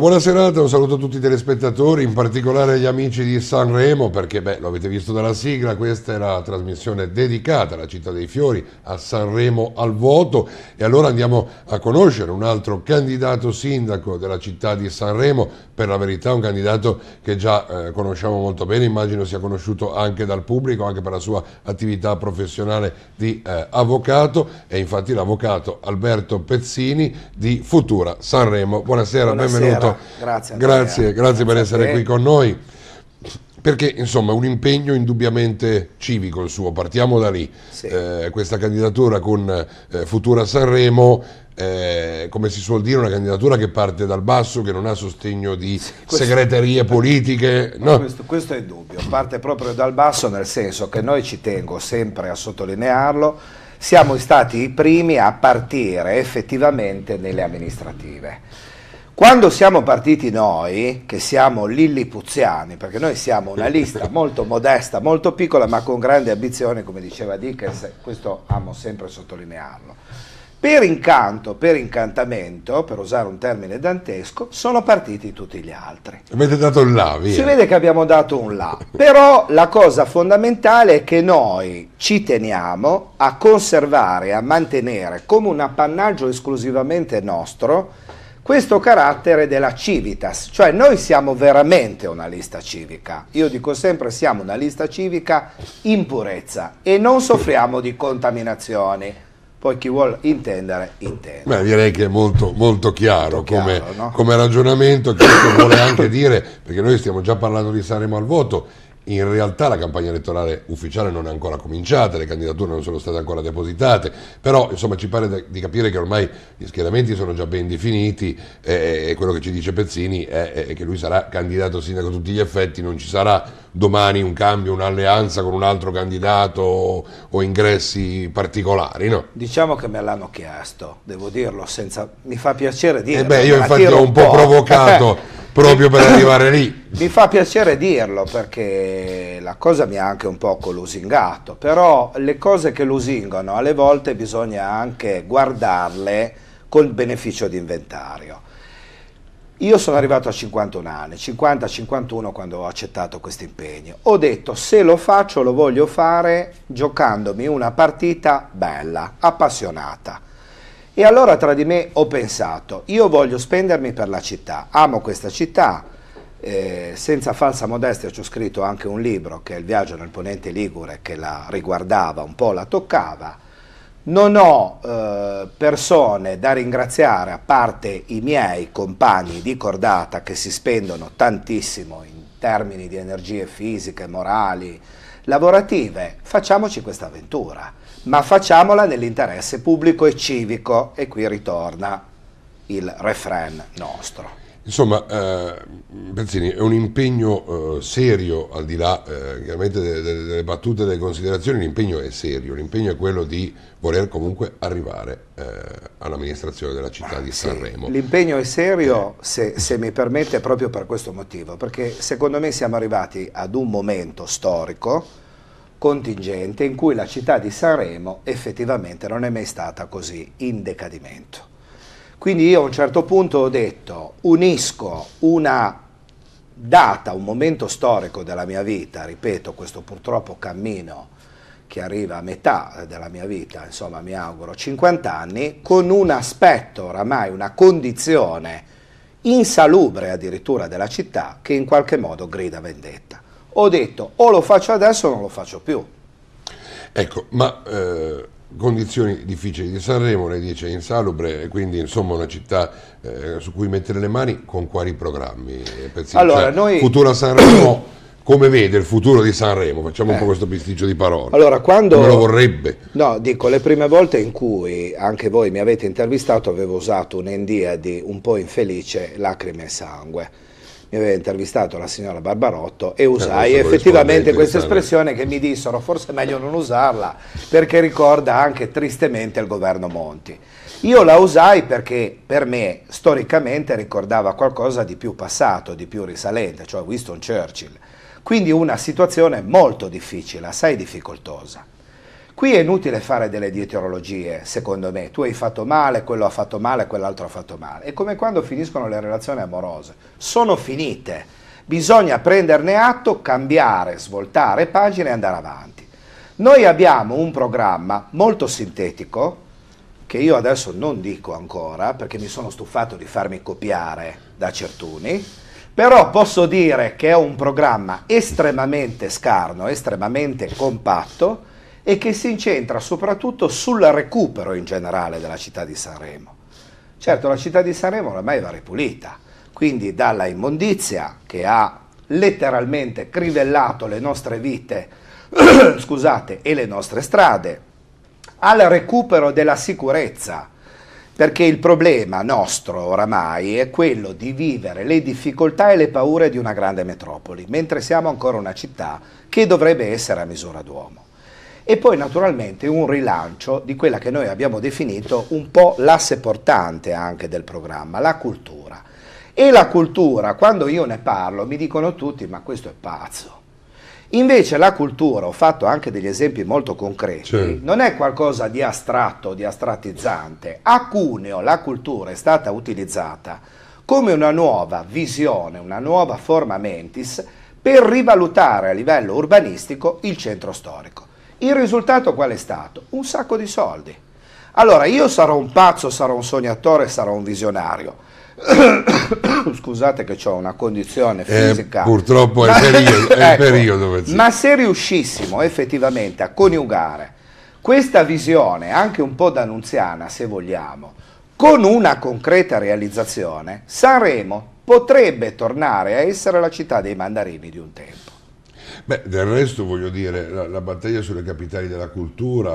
Una buona serata, un saluto a tutti i telespettatori, in particolare agli amici di Sanremo, perché beh, lo avete visto dalla sigla, questa è la trasmissione dedicata alla Città dei Fiori, a Sanremo al voto. E allora andiamo a conoscere un altro candidato sindaco della città di Sanremo, per la verità un candidato che già eh, conosciamo molto bene, immagino sia conosciuto anche dal pubblico, anche per la sua attività professionale di eh, avvocato, è infatti l'avvocato Alberto Pezzini di Futura Sanremo. Buonasera, Buonasera. benvenuto stato. Ecco, grazie, grazie, grazie per essere qui con noi. Perché insomma è un impegno indubbiamente civico il suo, partiamo da lì. Sì. Eh, questa candidatura con eh, Futura Sanremo, eh, come si suol dire, una candidatura che parte dal basso, che non ha sostegno di sì, segreterie politiche. No. Questo, questo è il dubbio, parte proprio dal basso nel senso che noi ci tengo sempre a sottolinearlo, siamo stati i primi a partire effettivamente nelle amministrative quando siamo partiti noi, che siamo lillipuziani, perché noi siamo una lista molto modesta, molto piccola, ma con grande ambizione, come diceva Dickens, questo amo sempre sottolinearlo. Per incanto, per incantamento, per usare un termine dantesco, sono partiti tutti gli altri. Avete dato un là, via. Si vede che abbiamo dato un là. Però la cosa fondamentale è che noi ci teniamo a conservare, a mantenere come un appannaggio esclusivamente nostro, questo carattere della civitas, cioè noi siamo veramente una lista civica, io dico sempre siamo una lista civica in purezza e non soffriamo di contaminazioni, poi chi vuole intendere, intende. Beh, direi che è molto, molto chiaro, molto chiaro come, no? come ragionamento, che vuole anche dire, perché noi stiamo già parlando di Saremo al voto, in realtà la campagna elettorale ufficiale non è ancora cominciata, le candidature non sono state ancora depositate, però insomma ci pare di capire che ormai gli schieramenti sono già ben definiti eh, e quello che ci dice Pezzini è, è che lui sarà candidato sindaco a tutti gli effetti, non ci sarà domani un cambio, un'alleanza con un altro candidato o, o ingressi particolari, no? Diciamo che me l'hanno chiesto, devo dirlo, senza... mi fa piacere dire... Eh beh, io infatti ho un po', po provocato... proprio per arrivare lì. Mi fa piacere dirlo perché la cosa mi ha anche un poco lusingato, però le cose che lusingano alle volte bisogna anche guardarle col beneficio di inventario. Io sono arrivato a 51 anni, 50-51 quando ho accettato questo impegno. Ho detto se lo faccio lo voglio fare giocandomi una partita bella, appassionata e allora tra di me ho pensato, io voglio spendermi per la città, amo questa città, eh, senza falsa modestia ci ho scritto anche un libro che è Il viaggio nel ponente Ligure che la riguardava, un po' la toccava, non ho eh, persone da ringraziare a parte i miei compagni di cordata che si spendono tantissimo in termini di energie fisiche, morali, lavorative. Facciamoci questa avventura, ma facciamola nell'interesse pubblico e civico. E qui ritorna il refrain nostro. Insomma, eh, Pezzini, è un impegno eh, serio, al di là eh, chiaramente delle, delle, battute e delle considerazioni, l'impegno è serio, l'impegno è quello di voler comunque arrivare eh, all'amministrazione della città ah, di sì, Sanremo. L'impegno è serio, eh. se, se mi permette, proprio per questo motivo, perché secondo me siamo arrivati ad un momento storico contingente in cui la città di Sanremo effettivamente non è mai stata così in decadimento. Quindi io a un certo punto ho detto, unisco una data, un momento storico della mia vita, ripeto, questo purtroppo cammino che arriva a metà eh, della mia vita, insomma mi auguro 50 anni, con un aspetto oramai, una condizione insalubre addirittura della città che in qualche modo grida vendetta. Ho detto o lo faccio adesso o non lo faccio più. Ecco, ma eh, condizioni difficili. di Sanremo lei dice insalubre, quindi insomma una città eh, su cui mettere le mani con quali programmi? Eh, allora, cioè, noi... Futura Sanremo come vede il futuro di Sanremo? Facciamo eh. un po' eh. questo pisticcio di parole. Allora, quando... Come lo vorrebbe? No, dico, le prime volte in cui anche voi mi avete intervistato avevo usato un'endia di un po' infelice lacrime e sangue mi aveva intervistato la signora Barbarotto e eh, usai eh, effettivamente questa espressione che mi dissero forse è meglio non usarla perché ricorda anche tristemente il governo Monti. Io la usai perché per me storicamente ricordava qualcosa di più passato, di più risalente, cioè Winston Churchill. Quindi una situazione molto difficile, assai difficoltosa. Qui è inutile fare delle dieterologie, secondo me. Tu hai fatto male, quello ha fatto male, quell'altro ha fatto male. È come quando finiscono le relazioni amorose. Sono finite. Bisogna prenderne atto, cambiare, svoltare pagine e andare avanti. Noi abbiamo un programma molto sintetico, che io adesso non dico ancora, perché mi sono stufato di farmi copiare da certuni, però posso dire che è un programma estremamente scarno, estremamente compatto, e che si incentra soprattutto sul recupero in generale della città di Sanremo. Certo, la città di Sanremo ormai va ripulita, quindi dalla immondizia che ha letteralmente crivellato le nostre vite, scusate, e le nostre strade, al recupero della sicurezza, perché il problema nostro oramai è quello di vivere le difficoltà e le paure di una grande metropoli, mentre siamo ancora una città che dovrebbe essere a misura d'uomo e poi naturalmente un rilancio di quella che noi abbiamo definito un po' l'asse portante anche del programma, la cultura. E la cultura, quando io ne parlo, mi dicono tutti ma questo è pazzo. Invece la cultura, ho fatto anche degli esempi molto concreti, certo. non è qualcosa di astratto, di astrattizzante. A Cuneo la cultura è stata utilizzata come una nuova visione, una nuova forma mentis per rivalutare a livello urbanistico il centro storico. Il risultato qual è stato? Un sacco di soldi. Allora, io sarò un pazzo, sarò un sognatore, sarò un visionario. Scusate che ho una condizione eh, fisica. Eh, purtroppo è il periodo. È ecco, periodo ma se riuscissimo effettivamente a coniugare questa visione, anche un po' d'annunziana se vogliamo, con una concreta realizzazione, Sanremo potrebbe tornare a essere la città dei mandarini di un tempo. Beh, del resto voglio dire, la, la battaglia sulle capitali della cultura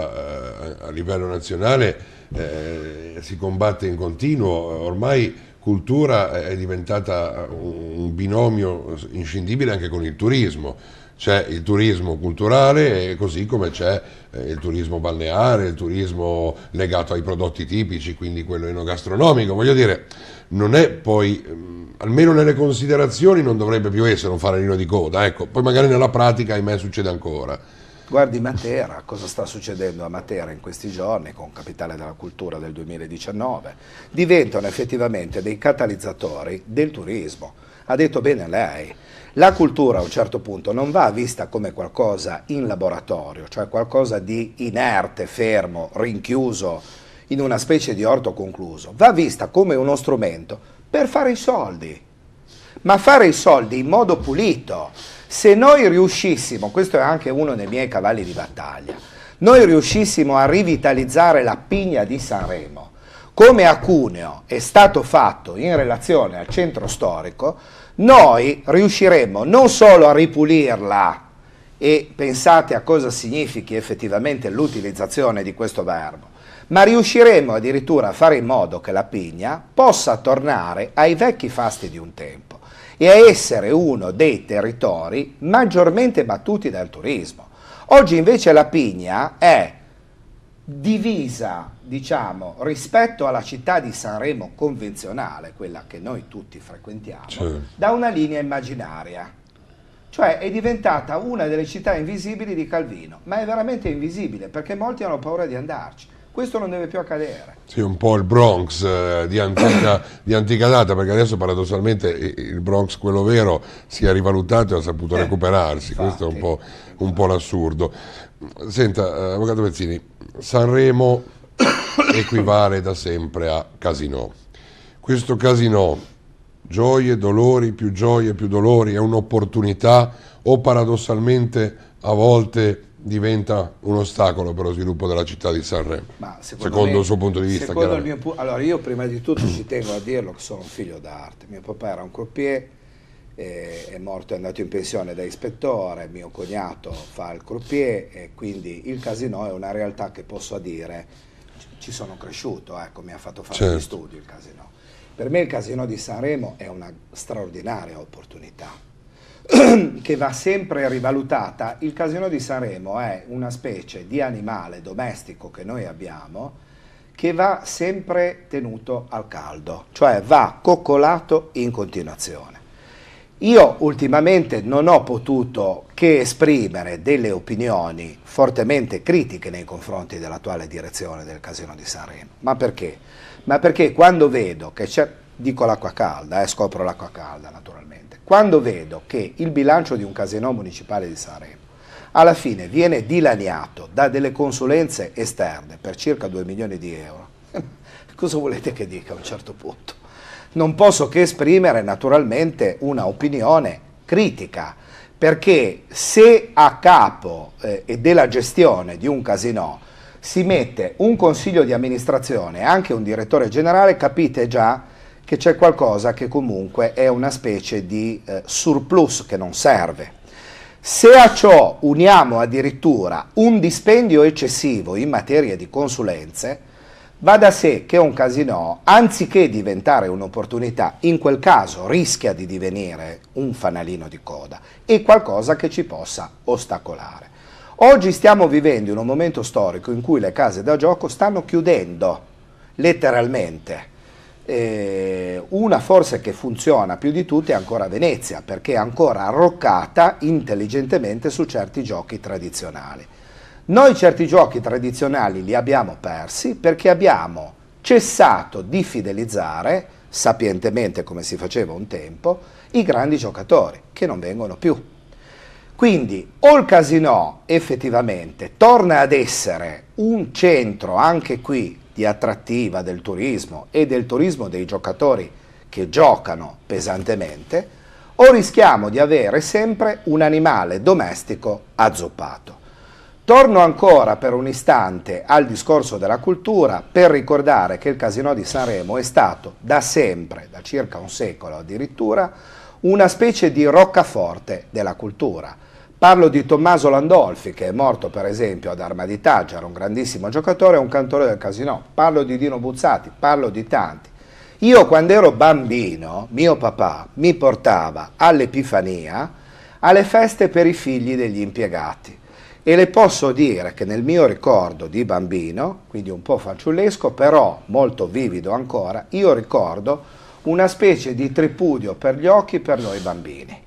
eh, a, a, livello nazionale eh, si combatte in continuo, ormai cultura è diventata un binomio inscindibile anche con il turismo. C'è il turismo culturale così come c'è eh, il turismo balneare, il turismo legato ai prodotti tipici, quindi quello enogastronomico. Voglio dire, non è poi, mm, almeno nelle considerazioni, non dovrebbe più essere un faralino di coda. Ecco, poi magari nella pratica, ahimè, succede ancora. Guardi Matera, cosa sta succedendo a Matera in questi giorni con Capitale della Cultura del 2019? Diventano effettivamente dei catalizzatori del turismo. Ha detto bene lei. La cultura a un certo punto non va vista come qualcosa in laboratorio, cioè qualcosa di inerte, fermo, rinchiuso in una specie di orto concluso, va vista come uno strumento per fare i soldi, ma fare i soldi in modo pulito, se noi riuscissimo, questo è anche uno dei miei cavalli di battaglia, noi riuscissimo a rivitalizzare la pigna di Sanremo, come a Cuneo è stato fatto in relazione al centro storico, noi riusciremo non solo a ripulirla, e pensate a cosa significhi effettivamente l'utilizzazione di questo verbo, ma riusciremo addirittura a fare in modo che la pigna possa tornare ai vecchi fasti di un tempo e a essere uno dei territori maggiormente battuti dal turismo. Oggi invece la Pigna è divisa, diciamo, rispetto alla città di Sanremo convenzionale, quella che noi tutti frequentiamo, certo. da una linea immaginaria. Cioè è diventata una delle città invisibili di Calvino, ma è veramente invisibile perché molti hanno paura di andarci. Questo non deve più accadere. Sì, un po' il Bronx eh, di, antica, di, antica, data, perché adesso paradossalmente il Bronx, quello vero, si è rivalutato e ha saputo eh, recuperarsi. Infatti, Questo è un po', un po l'assurdo. Senta, eh, Avvocato Pezzini, Sanremo equivale da sempre a casino. Questo casino, gioie, dolori, più gioie, più dolori, è un'opportunità o paradossalmente a volte diventa un ostacolo per lo sviluppo della città di Sanremo, secondo, secondo me, il suo punto di vista. Mio, allora io prima di tutto ci tengo a dirlo che sono un figlio d'arte, mio papà era un croupier, eh, è morto, è andato in pensione da ispettore, mio cognato fa il croupier e quindi il casino è una realtà che posso dire, ci sono cresciuto, ecco, mi ha fatto fare certo. gli studi il casino. Per me il casino di Sanremo è una straordinaria opportunità che va sempre rivalutata. Il casino di Sanremo è una specie di animale domestico che noi abbiamo che va sempre tenuto al caldo, cioè va coccolato in continuazione. Io ultimamente non ho potuto che esprimere delle opinioni fortemente critiche nei confronti dell'attuale direzione del Casino di Sanremo. Ma perché? Ma perché quando vedo che c'è, dico l'acqua calda, eh, scopro l'acqua calda naturalmente, quando vedo che il bilancio di un casino municipale di Sanremo alla fine viene dilaniato da delle consulenze esterne per circa 2 milioni di euro, cosa volete che dica a un certo punto? Non posso che esprimere naturalmente un'opinione critica, perché se a capo eh, della gestione di un casino si mette un consiglio di amministrazione e anche un direttore generale, capite già che c'è qualcosa che comunque è una specie di eh, surplus che non serve. Se a ciò uniamo addirittura un dispendio eccessivo in materia di consulenze, va da sé che un casino, anziché diventare un'opportunità, in quel caso rischia di divenire un fanalino di coda e qualcosa che ci possa ostacolare. Oggi stiamo vivendo in un momento storico in cui le case da gioco stanno chiudendo, letteralmente eh, una forse che funziona più di tutte è ancora Venezia, perché è ancora arroccata intelligentemente su certi giochi tradizionali. Noi certi giochi tradizionali li abbiamo persi perché abbiamo cessato di fidelizzare, sapientemente come si faceva un tempo, i grandi giocatori che non vengono più. Quindi o il casino effettivamente torna ad essere un centro anche qui di attrattiva del turismo e del turismo dei giocatori che giocano pesantemente, o rischiamo di avere sempre un animale domestico azzoppato. Torno ancora per un istante al discorso della cultura per ricordare che il Casino di Sanremo è stato da sempre, da circa un secolo addirittura, una specie di roccaforte della cultura. Parlo di Tommaso Landolfi che è morto per esempio ad Arma di Taggia, era un grandissimo giocatore e un cantore del casino. Parlo di Dino Buzzati, parlo di tanti. Io quando ero bambino, mio papà mi portava all'Epifania alle feste per i figli degli impiegati e le posso dire che nel mio ricordo di bambino, quindi un po' fanciullesco, però molto vivido ancora, io ricordo una specie di tripudio per gli occhi per noi bambini.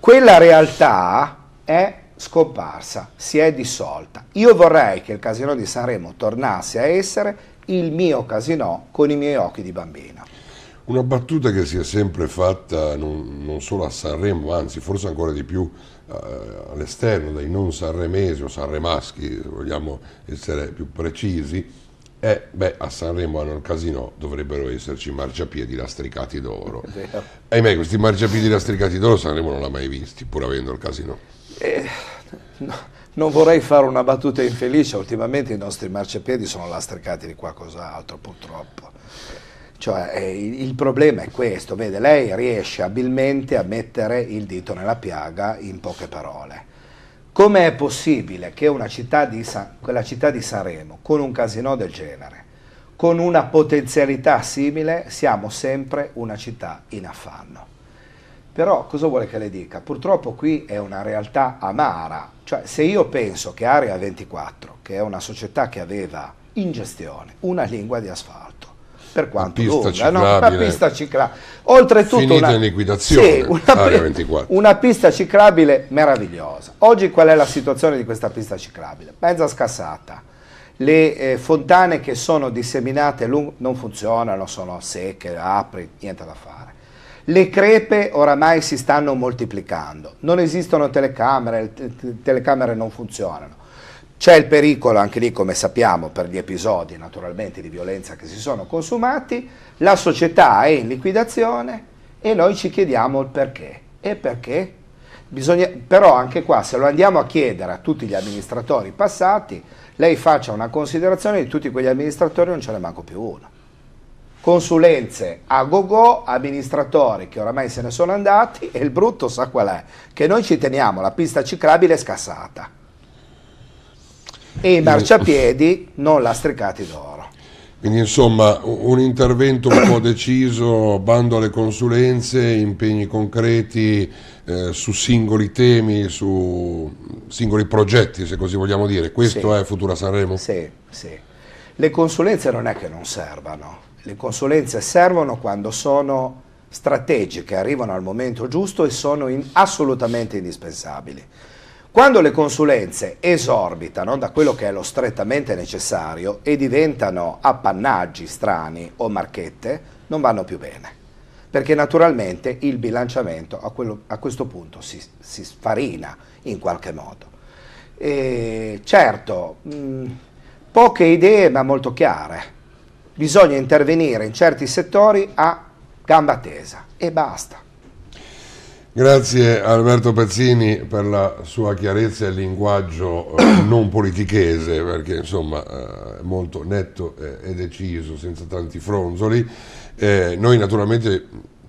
Quella realtà è scomparsa, si è dissolta. Io vorrei che il casino di Sanremo tornasse a essere il mio casino con i miei occhi di bambina. Una battuta che si è sempre fatta non, non solo a Sanremo, anzi forse ancora di più eh, all'esterno dai non sanremesi o sanremaschi, se vogliamo essere più precisi, è beh a Sanremo hanno il casino, dovrebbero esserci marciapiedi lastricati d'oro. Ahimè questi marciapiedi lastricati d'oro Sanremo non l'ha mai visti, pur avendo il casino. Eh, no, non vorrei fare una battuta infelice, ultimamente i nostri marciapiedi sono lastricati di qualcos'altro purtroppo. Cioè, eh, il problema è questo, vede, lei riesce abilmente a mettere il dito nella piaga in poche parole. Com'è possibile che città San, quella città di Sanremo, con un casino del genere, con una potenzialità simile, siamo sempre una città in affanno? Però cosa vuole che le dica? Purtroppo qui è una realtà amara, cioè se io penso che Area 24, che è una società che aveva in gestione una lingua di asfalto, per quanto una pista lunga, no? una pista ciclabile. Oltretutto una, sì, una, una, pista ciclabile meravigliosa. Oggi qual è la situazione di questa pista ciclabile? Mezza scassata. Le eh, fontane che sono disseminate lungo, non funzionano, sono secche, apri, niente da fare. Le crepe oramai si stanno moltiplicando, non esistono telecamere, le telecamere non funzionano. C'è il pericolo, anche lì come sappiamo, per gli episodi naturalmente di violenza che si sono consumati, la società è in liquidazione e noi ci chiediamo il perché. E perché? Bisogna, però anche qua, se lo andiamo a chiedere a tutti gli amministratori passati, lei faccia una considerazione di tutti quegli amministratori, non ce ne manco più uno consulenze a gogo, amministratori che oramai se ne sono andati e il brutto sa qual è, che noi ci teniamo la pista ciclabile scassata e i marciapiedi non lastricati d'oro. Quindi insomma un intervento un po' deciso, bando alle consulenze, impegni concreti eh, su singoli temi, su singoli progetti se così vogliamo dire. Questo sì. è Futura Sanremo? Sì, sì. Le consulenze non è che non servano, le consulenze servono quando sono strategiche, arrivano al momento giusto e sono in, assolutamente indispensabili. Quando le consulenze esorbitano da quello che è lo strettamente necessario e diventano appannaggi strani o marchette, non vanno più bene, perché naturalmente il bilanciamento a, quello, a questo punto si, si, sfarina in qualche modo. E certo, mh, poche idee ma molto chiare bisogna intervenire in certi settori a gamba tesa e basta. Grazie Alberto Pezzini per la sua chiarezza e il linguaggio eh, non politichese, perché insomma eh, è molto netto e deciso, senza tanti fronzoli. Eh, noi naturalmente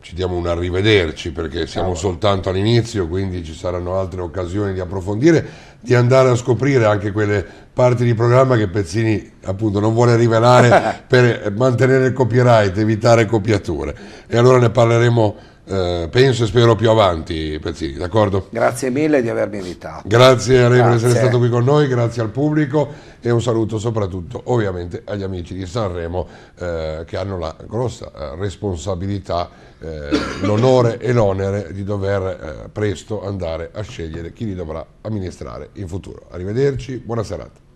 ci diamo un arrivederci perché siamo soltanto all'inizio, quindi ci saranno altre occasioni di approfondire, di andare a scoprire anche quelle parti di programma che Pezzini appunto non vuole rivelare per mantenere il copyright, evitare copiature. E allora ne parleremo eh, penso e spero più avanti, Pezzini, d'accordo? Grazie mille di avermi invitato. Grazie a lei grazie. per essere stato qui con noi, grazie al pubblico e un saluto soprattutto ovviamente agli amici di Sanremo eh, che hanno la grossa eh, responsabilità, eh, l'onore e l'onere di dover eh, presto andare a scegliere chi li dovrà amministrare in futuro. Arrivederci, buona serata.